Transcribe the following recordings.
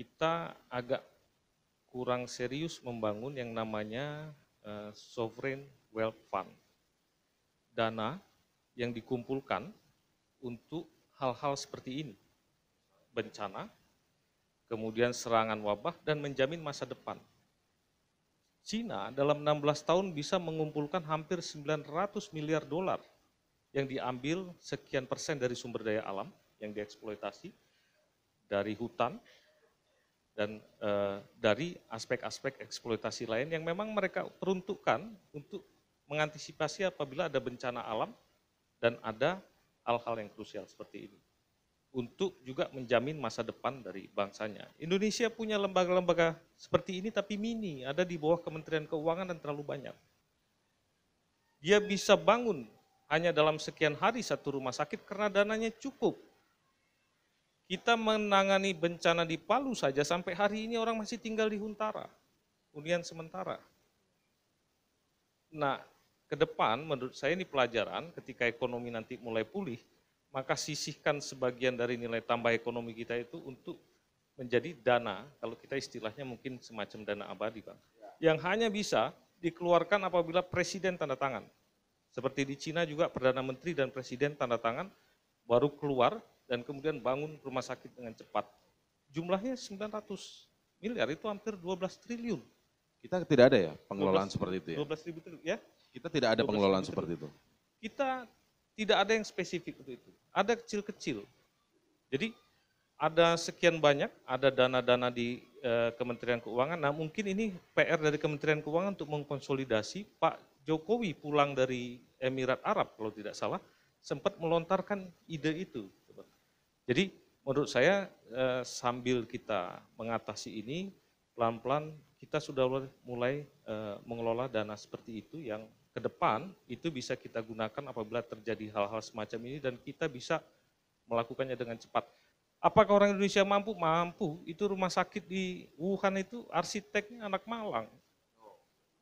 kita agak kurang serius membangun yang namanya uh, sovereign wealth fund. Dana yang dikumpulkan untuk hal-hal seperti ini. Bencana, kemudian serangan wabah dan menjamin masa depan. Cina dalam 16 tahun bisa mengumpulkan hampir 900 miliar dolar yang diambil sekian persen dari sumber daya alam yang dieksploitasi dari hutan, dan uh, dari aspek-aspek eksploitasi lain yang memang mereka peruntukkan untuk mengantisipasi apabila ada bencana alam dan ada hal-hal yang krusial seperti ini untuk juga menjamin masa depan dari bangsanya. Indonesia punya lembaga-lembaga seperti ini tapi mini, ada di bawah Kementerian Keuangan dan terlalu banyak. Dia bisa bangun hanya dalam sekian hari satu rumah sakit karena dananya cukup. Kita menangani bencana di Palu saja sampai hari ini orang masih tinggal di Huntara, hunian sementara. Nah, ke depan menurut saya ini pelajaran ketika ekonomi nanti mulai pulih, maka sisihkan sebagian dari nilai tambah ekonomi kita itu untuk menjadi dana, kalau kita istilahnya mungkin semacam dana abadi, bang. Yang hanya bisa dikeluarkan apabila presiden tanda tangan. Seperti di Cina juga Perdana Menteri dan Presiden tanda tangan baru keluar dan kemudian bangun rumah sakit dengan cepat. Jumlahnya 900 miliar, itu hampir 12 triliun. Kita tidak ada ya pengelolaan 12, seperti itu ya? 12 ribu triliun ya. Kita tidak ada pengelolaan seperti itu? Kita tidak ada yang spesifik untuk itu. Ada kecil-kecil. Jadi ada sekian banyak, ada dana-dana di e, Kementerian Keuangan. Nah mungkin ini PR dari Kementerian Keuangan untuk mengkonsolidasi. Pak Jokowi pulang dari Emirat Arab kalau tidak salah, sempat melontarkan ide itu jadi menurut saya eh, sambil kita mengatasi ini pelan-pelan kita sudah mulai eh, mengelola dana seperti itu yang ke depan itu bisa kita gunakan apabila terjadi hal-hal semacam ini dan kita bisa melakukannya dengan cepat. Apakah orang Indonesia mampu? Mampu. Itu rumah sakit di Wuhan itu arsiteknya anak Malang.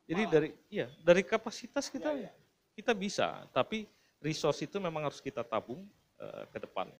Jadi Malang. dari iya, dari kapasitas kita ya, ya. kita bisa, tapi resource itu memang harus kita tabung uh, ke depan.